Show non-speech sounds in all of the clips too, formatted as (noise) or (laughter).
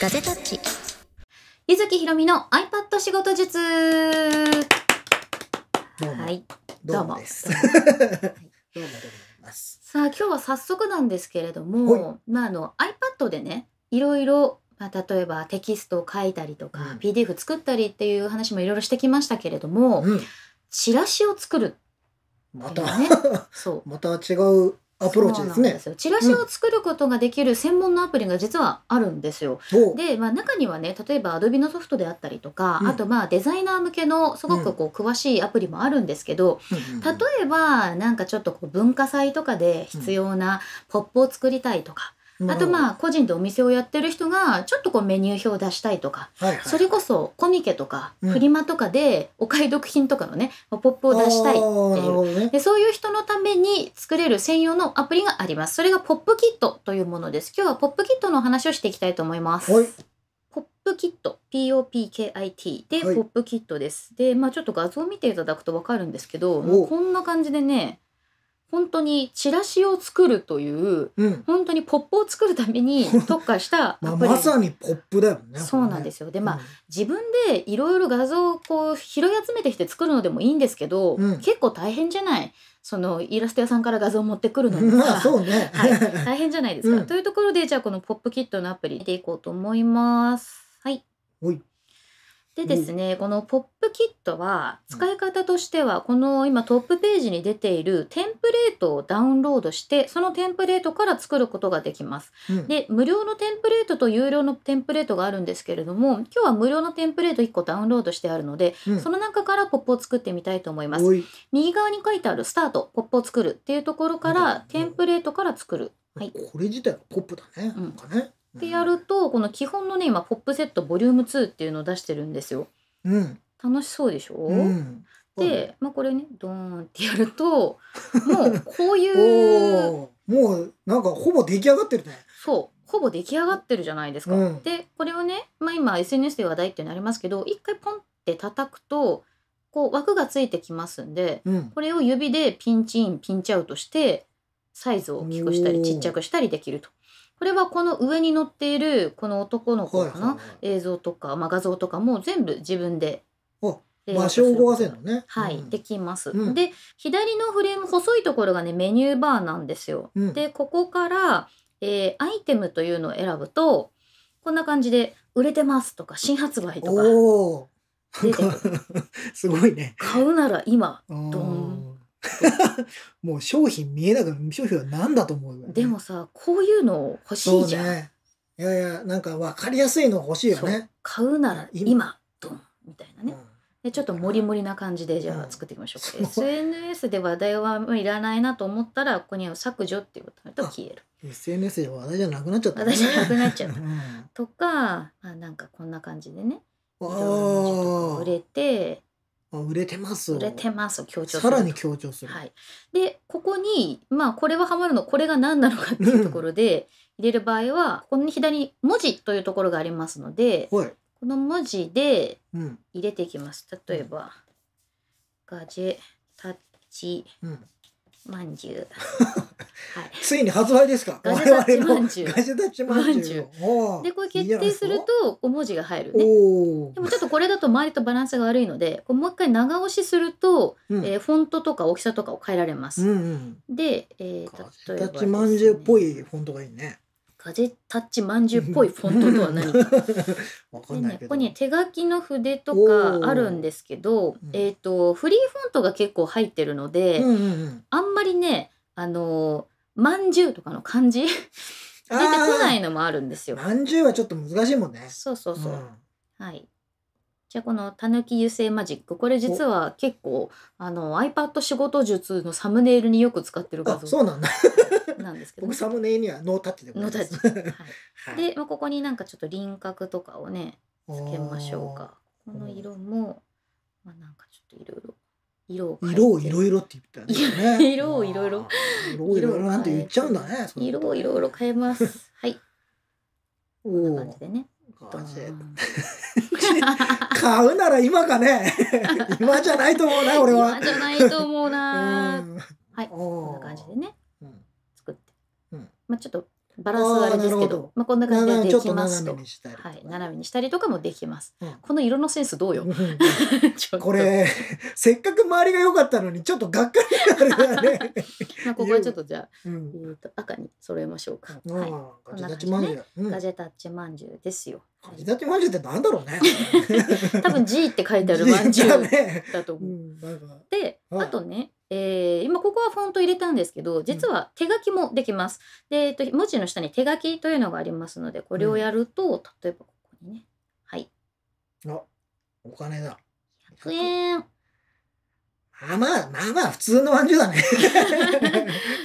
風タッチゆずきひろみの iPad 仕事術はいどうもどうも (laughs) さあ今日は早速なんですけれども、まあ、あの iPad でねいろいろ、まあ、例えばテキストを書いたりとか、うん、PDF 作ったりっていう話もいろいろしてきましたけれども、うん、チラシを作る、ね、またそう (laughs) また違うアプローチですねですチラシを作ることができる専門のアプリが実はあるんですよ。うん、で、まあ、中にはね例えばアドビのソフトであったりとか、うん、あとまあデザイナー向けのすごくこう詳しいアプリもあるんですけど、うん、例えばなんかちょっとこう文化祭とかで必要なポップを作りたいとか。あとまあ個人でお店をやってる人がちょっとこうメニュー表を出したいとか、はいはい、それこそコミケとかフリマとかでお買い得品とかのね、うん、ポップを出したいっていう、ね、でそういう人のために作れる専用のアプリがありますそれがポップキットというものです今日はポップキットの話をしていきたいと思います。ポップキット POPKIT で、ポップキットです。で、まあ、ちょっと画像を見ていただくと分かるんですけどこんな感じでね本当にチラシを作るという、うん、本当にポップを作るために (laughs) 特化したアプリ、まあ、まさにポップだよねそうなんですよ、でまあ、うん、自分でいろいろ画像をこう拾い集めてきて作るのでもいいんですけど、うん、結構大変じゃないそのイラスト屋さんから画像を持ってくるのとまあね (laughs) はい、大変じゃないですか、というところでじゃあこのポップキットのアプリでいこうと思いますはい。いでですね、うん、このポップキットは使い方としてはこの今トップページに出ているテンプレートをダウンロードしてそのテンプレートから作ることができます。うん、で無料のテンプレートと有料のテンプレートがあるんですけれども今日は無料のテンプレート1個ダウンロードしてあるので、うん、その中からポップを作ってみたいと思います。右側に書いてある「スタート」「ポップを作る」っていうところからテンプレートから作る。はい、これ自体はポップだね。なんかねってやると、この基本のね今ポップセットボリューム2っていうのを出してるんですよ。うん、楽しそうでしょ、うん、で、まあ、これねドーンってやるともうこういうもうなんかほぼ出来上がってるね。そうほぼ出来上がってるじゃないですか。うん、でこれをね、まあ、今 SNS で話題ってなりますけど一回ポンって叩くとこう枠がついてきますんで、うん、これを指でピンチインピンチアウトしてサイズを大きくしたりちっちゃくしたりできると。これはこの上に乗っているこの男の子かな、はいはいはい映像とか、まあ、画像とかも全部自分で場所を動かせるのね。はい、うんできます、うんで左のフレーム細いところがねメニューバーなんですよ、うんでここから、えーアイテムというのを選ぶとこんな感じで売れてますとか新発売とかおなんか (laughs) すごいね。買うなら今ドン (laughs) もう商品見えなくなる商品は何だと思うね、でもさこういうの欲しいじゃん、ねいやいやなんか分かりやすいの欲しいようね買うなら今ドンみたいなね、でちょっとモリモリな感じでじゃあ作っていきましょうか、うん SNS で話題はいらないなと思ったらここに削除っていうこタと消える SNS で話題じゃなくなっちゃったねなくなっちゃったうんとか、まあ、なんかこんな感じでねいろいろ売れて売れてます売れてます強調さらに強調する、はい、でここにまあこれはハマるのこれが何なのかっていうところで入れる場合は、ここに左に文字というところがありますので、はい、この文字で入れていきます、例えば、ガジェタッチ、うんまんじゅう。はい、(laughs) ついに発売ですか。ガジェタッチまんじゅう。ガジェタッチまんじゅう。で、これ決定すると、お文字が入るね。でも、ちょっとこれだと、周りとバランスが悪いので、こうもう一回長押しすると、うん、えー、フォントとか大きさとかを変えられます。うんうん、で、えー、例えば、ね。ガジェタッチまんじゅうっぽいフォントがいいね。風タッチまんじゅうっぽいフォントとは何かでね、(laughs) ここに手書きの筆とかあるんですけど、えーと、フリーフォントが結構入ってるので、うんうんうん、あんまりねあのまんじゅうとかの漢字 (laughs) 出てこないのもあるんですよ。まんじゅうはちょっと難しいもんね。そうそうそう、うん、はいじゃあこのたぬき油性マジックこれ実は結構あの iPad 仕事術のサムネイルによく使ってる画あ像そうなんだなんですけど、僕サムネイルにはノータッチでございますノータッチ、(laughs) はいで、まあ、ここになんかちょっと輪郭とかをねつけましょうかこの色も、まあ、なんかちょっといろいろ色を色をいろいろって言ったよね (laughs) 色をいろいろ色をいろいろなんて言っちゃうんだね色をいろいろ変えますはいこんな感じでねマジ (laughs) 買うなら今かね今じゃないと思うな俺は今じゃないと思うな、うん、はいこんな感じでね、うん、作って、うん、まあちょっとバランスはあれですけどまあ、こんな感じでできますとはい、斜めにしたりとかもできます、うん、この色のセンスどうよ (laughs) これ (laughs) せっかく周りが良かったのにちょっとがっかりになるよね (laughs) まあここはちょっとじゃあ、うん、えー、と赤に揃えましょうか、うん、はい、ッチまんじゅうん、ガジェタッチまんじゅうですよガジェタッチまんじゅうってなんだろうね多分 G って書いてあるまんじゅうだと思う、であとねえー、今ここはフォント入れたんですけど実は手書きもできます。うん、で、えっと、文字の下に手書きというのがありますのでこれをやると、うん、例えばここにねはいあお金だ100円あまあまあまあ普通のまんじゅうだね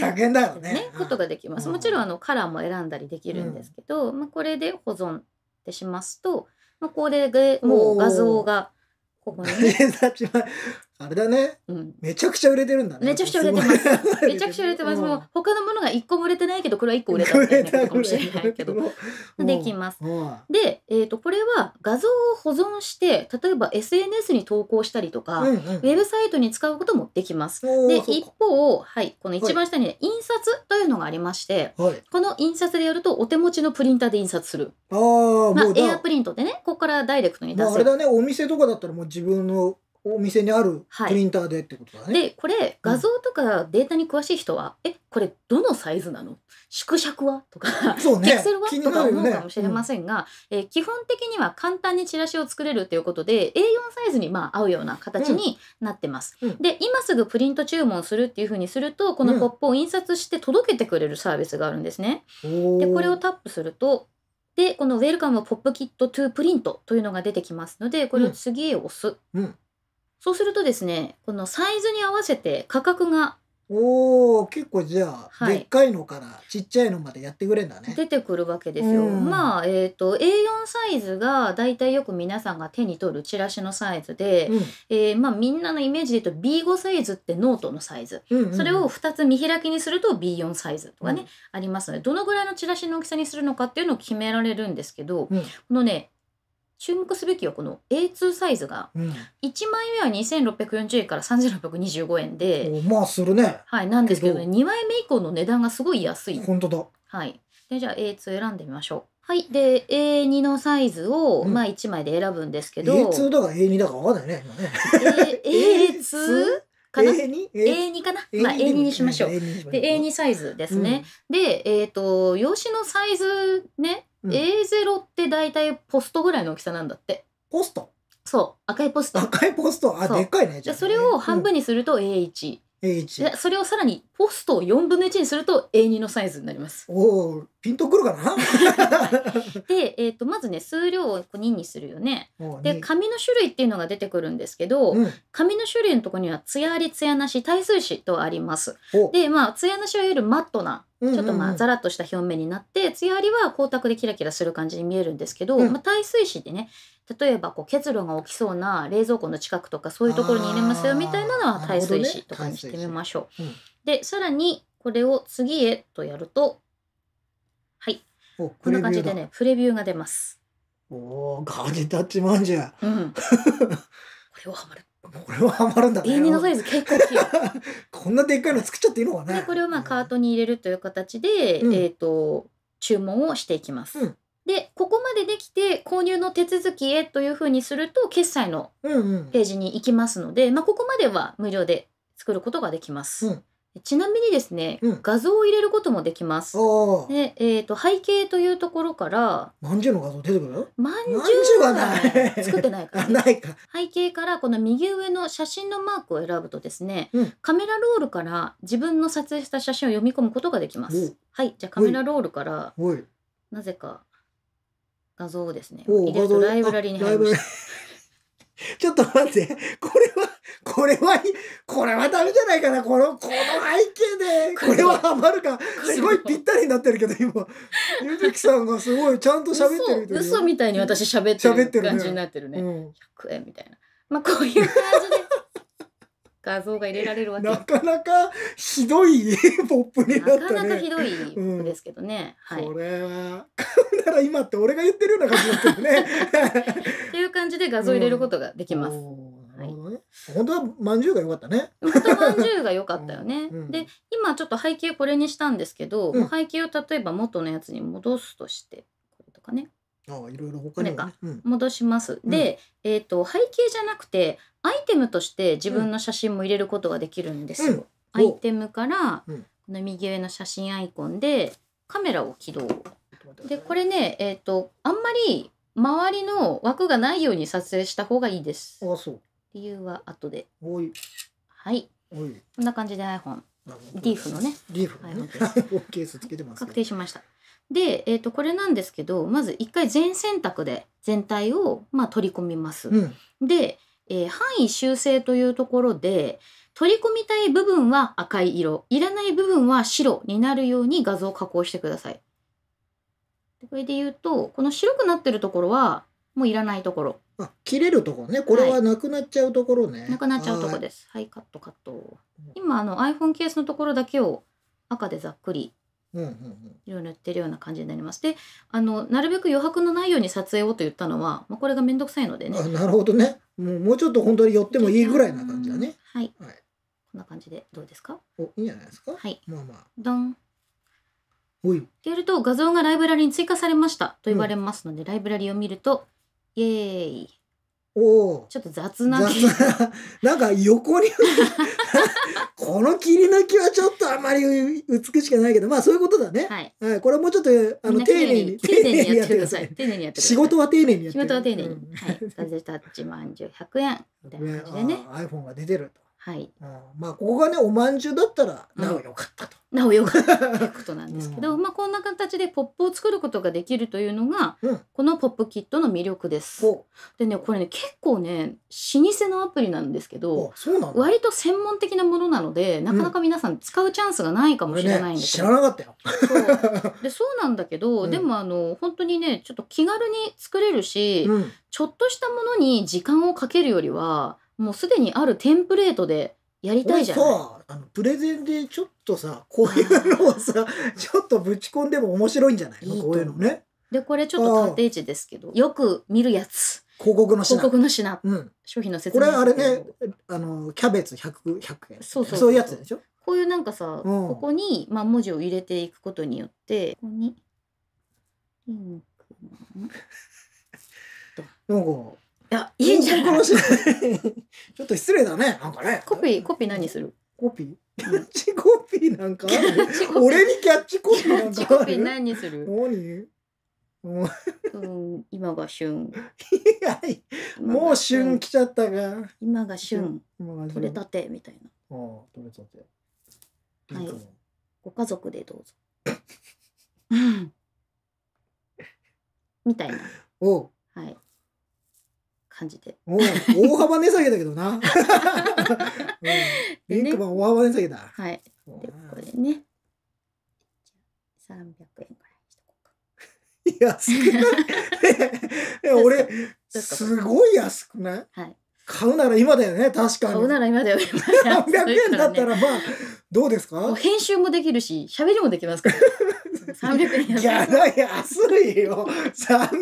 100円 (laughs) だよね。ねことができます。もちろんあのカラーも選んだりできるんですけど、うん、まあ、これで保存ってしますと、まあ、これでもう画像がここに、ね。(laughs) あれだね、うん、めちゃくちゃ売れてるんだね。めちゃくちゃ売れてます。めちゃくちゃ売れてます。もう他のものが一個も売れてないけど、これは一個売れたみかもしれないけど。(laughs) できます。で、えっ、ー、と、これは画像を保存して、例えば SNS に投稿したりとか、うんうん、ウェブサイトに使うこともできます。で、一方、はい、この一番下に、ね、印刷というのがありまして、はい、この印刷でやると、お手持ちのプリンターで印刷する。ああ、まあ、エアプリントでね、ここからダイレクトに出す。まあ、あれだね、お店とかだったらもう自分のお店にあるプリンターでってことだね。はい、でこれ画像とかデータに詳しい人は、うん、えこれどのサイズなの縮尺はとか、そね、ピクセルは、ね、とか思うかもしれませんが、うん、えー、基本的には簡単にチラシを作れるということで A4 サイズにまあ合うような形になってます。うん、で今すぐプリント注文するっていうふうにするとこのポップを印刷して届けてくれるサービスがあるんですね。でこれをタップするとでこの「ウェルカムポップキットトゥプリントというのが出てきますのでこれを次へ押す。うんそうするとですね、このサイズに合わせて価格がおお結構じゃあ、はい、でっかいのからちっちゃいのまでやってくれんだね出てくるわけですよ、まあえっ、ー、と A4 サイズがだいたいよく皆さんが手に取るチラシのサイズで、うん、えー、まあみんなのイメージで言うと B5 サイズってノートのサイズ、うんうんうん、それを2つ見開きにすると B4 サイズとかね、うん、ありますのでどのぐらいのチラシの大きさにするのかっていうのを決められるんですけど、このね注目すべきはこの A2 サイズが、うん、1枚目は2640円から3625円でまあするねはいなんですけど,、ね、けど2枚目以降の値段がすごい安い本当だはいでじゃあ A2 選んでみましょうはい、で A2 のサイズを、うん、まあ1枚で選ぶんですけど A2 だから A2 だか分かんないね今ね A2? (laughs) かな A2? A2 かな A2 まあ A2 にしましょう。で A2 サイズですね。うん、で、えっ、ー、と、用紙のサイズね、うん A0 って大体ポストぐらいの大きさなんだってポストそう赤いポスト赤いポストあでっかいねじゃあそれを半分にすると A1、うん A1 でそれをさらにポストを4分の1にすると A2 のサイズになりますおおピンとくるかな (laughs) で、えー、とまずね数量を2にするよねで紙の種類っていうのが出てくるんですけど、うん紙の種類のところには艶あり艶なし対数紙とありますでまあ艶なしはいわゆるマットなちょっとまあザラッとした表面になってつやありは光沢でキラキラする感じに見えるんですけど、うん、まあ、耐水紙でね例えばこう結露が起きそうな冷蔵庫の近くとかそういうところに入れますよみたいなのは耐水紙とかにしてみましょう。ねうん、でさらにこれを次へとやるとはいこんな感じでねプレビューが出ます。おおガジタッチマンじゃ。うん、(laughs) これはハマる。これはハマるんだね a のサイズ結構大きいこんなでっかいの作っちゃっていいのかねでこれをまあカートに入れるという形で、うん、えっ、と注文をしていきます、うん、でここまでできて購入の手続きへというふうにすると決済のページに行きますので、まあ、ここまでは無料で作ることができます、うん、ちなみにですね、うん画像を入れることもできます。で、えっ、と、背景というところから、まんじゅうの画像出てくるまんじゅうはない作ってないからね、(laughs) ないか。背景からこの右上の写真のマークを選ぶとですね、うんカメラロールから自分の撮影した写真を読み込むことができます。はい、じゃあカメラロールからなぜか画像をですね、入れるとライブラリーに入りました。ライブラリ (laughs) ちょっと待って。これはこれは、これはダメじゃないかな。この、この背景で、これはハマるか。すごいぴったりになってるけど、今。ゆずきさんがすごいちゃんと喋ってるみ嘘みたいに私喋ってる感じになってるね。るね、うん、100円みたいな。まあ、こういう感じで。画像が入れられるわけなかなかひどい (laughs) ポップになった、ね、なかなかひどいポップですけどね、うん、はい、これはから今って俺が言ってるような感じだったよね (laughs) っていう感じで画像入れることができます、うんなるほどね、本当はまんじゅうが良かったね本当まんじゅうが良かったよね、うんうん、で今ちょっと背景これにしたんですけど、うん、背景を例えば元のやつに戻すとしてこれとかねあいろいろ他にも、ね、戻します、うん、で、えーと、背景じゃなくてアイテムとして自分の写真も入れることができるんですよ、アイテムから、この右上の写真アイコンでカメラを起動でこれねえっ、ー、とあんまり周りの枠がないように撮影した方がいいです。あそう理由は後で。はい。こんな感じで iPhone。リーフのね。リーフ、ね。i p (laughs) ケースつけてます、確定しました。で、えー、とこれなんですけどまず一回全選択で全体を、まあ、取り込みます。うん、で、えー、範囲修正というところで取り込みたい部分は赤い色いらない部分は白になるように画像を加工してください。これで言うとこの白くなってるところはもういらないところあ切れるとこねこれはなくなっちゃうところね、なくなっちゃうところですはいカットカット今あの iPhone ケースのところだけを赤でざっくりうううんんん、色塗ってるような感じになりますであのなるべく余白のないように撮影をと言ったのは、まあ、これが面倒くさいのでねあなるほどねもうもうちょっと本当に寄ってもいいぐらいな感じだね、はい、はい、こんな感じでどうですかおいいんじゃないですかはいまあまあドンってやると画像がライブラリに追加されましたと言われますので、うん、ライブラリを見ると「イエーイおおちょっと雑な (laughs) なんか横に (laughs) この切り抜きはちょっとあまり美しくないけどまあそういうことだね、はいはい、これもうちょっとあの丁寧に丁寧にやってください (laughs) 丁寧にやって仕事は丁寧にやって仕事は丁寧に、はい、立ちまんじゅう100円みたいな感じでね iPhone が出てるとはい、うん、まあここがねお饅頭だったらなおよかったと、うん、なおよかったということなんですけど、うん、まあこんな形でポップを作ることができるというのが、このポップキットの魅力です。でねこれね結構ね老舗のアプリなんですけど割と専門的なものなのでなかなか皆さん使うチャンスがないかもしれないんですけど、ね、知らなかったよそうでそうなんだけど、でもあの本当にねちょっと気軽に作れるし、ちょっとしたものに時間をかけるよりはもうすでにあるテンプレートでやりたいじゃん。あのプレゼンでちょっとさこういうのをさちょっとぶち込んでも面白いんじゃないのこういうのね。でこれちょっと縦位値ですけどよく見るやつ。広告の品。広告の品。うん、商品の説明。これあれねあのキャベツ100 100円。そうそうそういうやつでしょ。こういうなんかさ、ここにまあ文字を入れていくことによってここにうん、なんかや、いいんじゃない (laughs) ちょっと失礼だね。なんかね。コピー、コピー何するコピーキャッチコピーなんか俺にキャッチコピーなんかコピー何する何うん今が旬いやもう旬来ちゃったが今が旬取れたてみたいなああ取れたてはいご家族でどうぞ (laughs) みたいなおはい感じで。お大幅値下げだけどな。(laughs) うん、リンクマン大幅値下げだ。はい。でここね、300円ぐらいしとこうか。いや、ない。(laughs) 俺、すごい安くないはい。買うなら今だよね確かに買うなら今だよ今300 (laughs) 円だったらまあどうですか編集もできるし喋りもできますから300円安い。いや、安いよ。300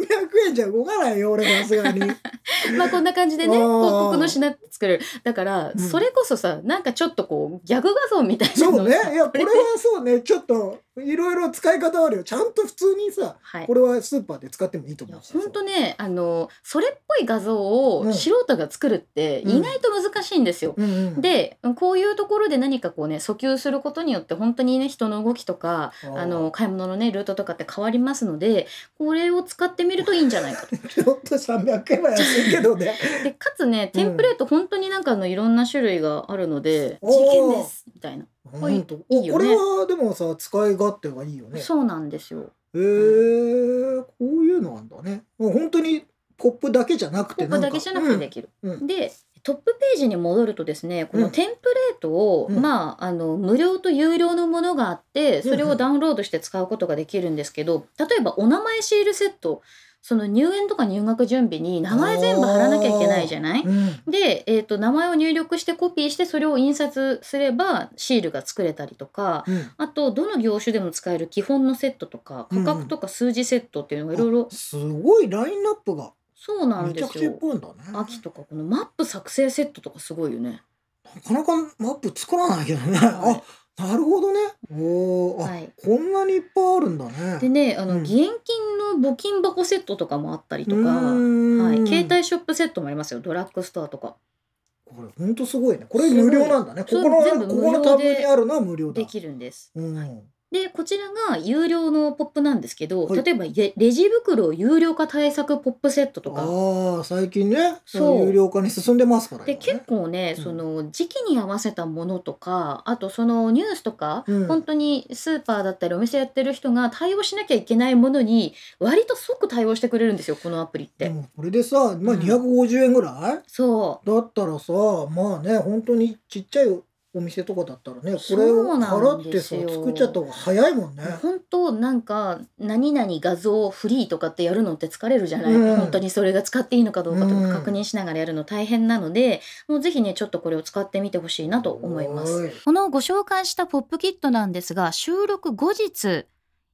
円じゃ動かないよ、俺はさすがに。(laughs) まあこんな感じでね、広告の品作る。だから、それこそさ、なんかちょっとこう、ギャグ画像みたいなそうね。いや、これはそうね、ちょっと。いろいろ使い方あるよちゃんと普通にさ、はい、これはスーパーで使ってもいいと思う本当ねあのそれっぽい画像を素人が作るって意外と難しいんですよ、うんうん、でこういうところで何かこうね訴求することによって本当にね人の動きとかあの買い物のねルートとかって変わりますのでこれを使ってみるといいんじゃないかと (laughs) ちょっと三百円は安いけどね (laughs) でかつねテンプレート本当になんかのいろんな種類があるので、事件ですみたいな。本当、いいよね、これはでもさ使い勝手がいいよねそうなんですよへえーうん、こういうのなんだねもう本当にポップだけじゃなくてポップだけじゃなくてできる、うん、でトップページに戻るとですねこのテンプレートを、うん、まあ、あの無料と有料のものがあってそれをダウンロードして使うことができるんですけど例えばお名前シールセットその入園とか入学準備に名前全部貼らなきゃいけないじゃない、うん、で、えーと、名前を入力してコピーしてそれを印刷すればシールが作れたりとか、うん、あとどの業種でも使える基本のセットとか価格とか数字セットっていうのがいろいろすごいラインナップがそうなんですよ、ね、秋とかこのマップ作成セットとかすごいよねなかなかマップ作らないけどね、はい、あなるほどね。おお、はい、こんなにいっぱいあるんだね。でね、あの、うん、義金の募金箱セットとかもあったりとか、はい、携帯ショップセットもありますよ。ドラッグストアとか。これ本当すごいね。これ無料なんだね。ここの全部ここのタブにあるのは無料できるんです。うん、はいでこちらが有料のポップなんですけど、はい、例えばレジ袋有料化対策ポップセットとかあ最近ねそう有料化に進んでますから、ね、で結構ね、その時期に合わせたものとかあとそのニュースとか、うん、本当にスーパーだったりお店やってる人が対応しなきゃいけないものに割と即対応してくれるんですよこのアプリって。これでさ、まあ、250円ぐらい、うん、そうだったらさまあね本当にちっちゃいお店とかだったらねこれを払って作っちゃった方が早いもんね本当なんか何々画像フリーとかってやるのって疲れるじゃない、うん、本当にそれが使っていいのかどうかとか確認しながらやるの大変なので、うん、もうぜひねちょっとこれを使ってみてほしいなと思いますこのご紹介したポップキットなんですが収録後日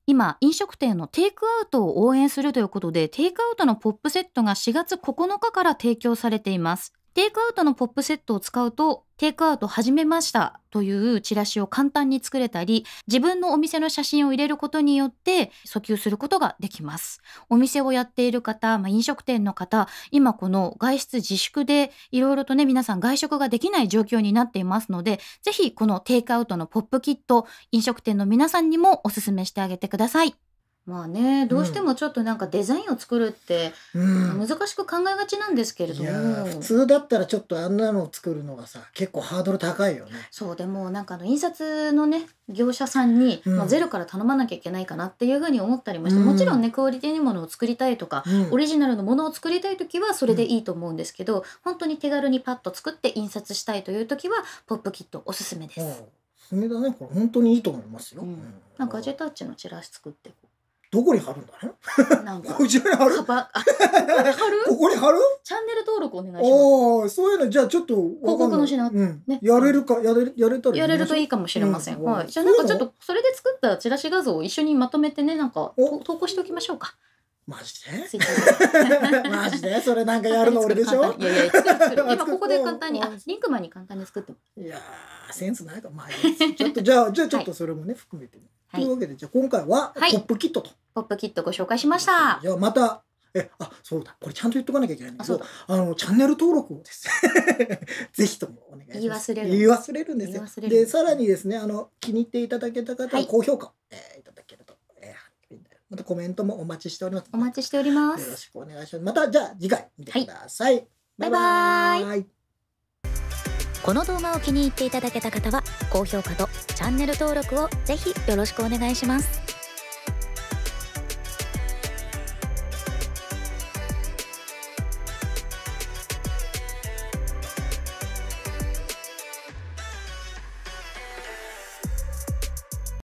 今、飲食店のテイクアウトを応援するということで、テイクアウトのポップセットが4月9日から提供されています。テイクアウトのポップセットを使うと、テイクアウト始めましたというチラシを簡単に作れたり、自分のお店の写真を入れることによって訴求することができます。お店をやっている方、まあ、飲食店の方、今この外出自粛でいろいろとね、皆さん外食ができない状況になっていますので、ぜひこのテイクアウトのポップキット、飲食店の皆さんにもお勧めしてあげてください。まあね、どうしてもちょっとなんかデザインを作るって難しく考えがちなんですけれども、うん、普通だったらちょっとあんなのを作るのがさ結構ハードル高いよねそうでもなんかあの印刷のね業者さんに、うん、まあ、ゼロから頼まなきゃいけないかなっていうふうに思ったりもして、うん、もちろんねクオリティにものを作りたいとか、オリジナルのものを作りたい時はそれでいいと思うんですけど、本当に手軽にパッと作って印刷したいという時はポップキットおすすめです。おすすめだねこれ本当にいいと思いますよ、なんかガジェタッチのチラシ作ってどこに貼るんだね。こちらに貼る。こに貼るここに貼るチャンネル登録お願いします。そういうの、じゃあちょっと。広告のしな。ね。やれるか、やれやれたらやれるといいかもしれません。はい。じゃなんかちょっと、それで作ったチラシ画像を一緒にまとめてね、なんか、投稿しておきましょうか。マジでマジでそれなんかやるの俺でしょいやいや作る作る (laughs) 今ここで簡単にあリンクマンに簡単に作ってもいやセンスないかまあちょっとじゃあじゃあちょっとそれもね、含めて、ね、というわけでじゃあ今回はポップキットと、ポップキットご紹介しましたじゃあまたえあそうだこれちゃんと言っとかなきゃいけないんだけどあのチャンネル登録をです (laughs) ぜひともお願いします言い忘れる言い忘れるんですよでさらにですねあの気に入っていただけた方は高評価、はい、えーコメントもお待ちしております。お待ちしております。よろしくお願いします。またじゃあ次回見てください。はい、バイバイイこの動画を気に入っていただけた方は高評価とチャンネル登録をぜひよろしくお願いします。